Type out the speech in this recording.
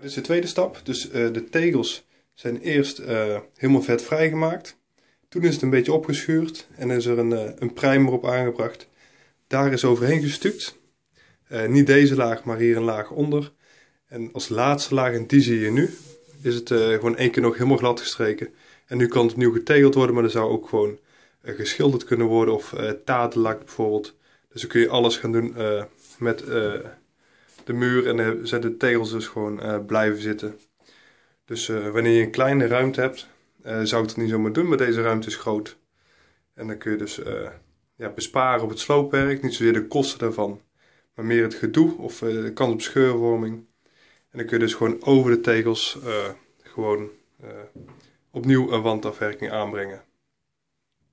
Dit is de tweede stap. Dus eh, de tegels zijn eerst eh, helemaal vet vrijgemaakt. Toen is het een beetje opgeschuurd en is er een, eh, een primer op aangebracht. Daar is overheen gestuukt. niet deze laag, maar hier een laag onder. En als laatste laag, en die zie je nu, is het gewoon één keer nog helemaal glad gestreken. En nu kan het opnieuw getegeld worden, maar er zou ook gewoon geschilderd kunnen worden of uh, bijvoorbeeld. Dus dan kun je alles gaan doen met de muur en de tegels dus gewoon eh, blijven zitten. Dus eh, wanneer je een kleine ruimte hebt, eh, zou ik het niet zomaar doen, maar deze ruimte is groot. En dan kun je dus ja, besparen op het sloopwerk, niet zozeer de kosten daarvan, maar meer het gedoe of de kans op scheurvorming. En dan kun je dus gewoon over de tegels gewoon opnieuw een wandafwerking aanbrengen.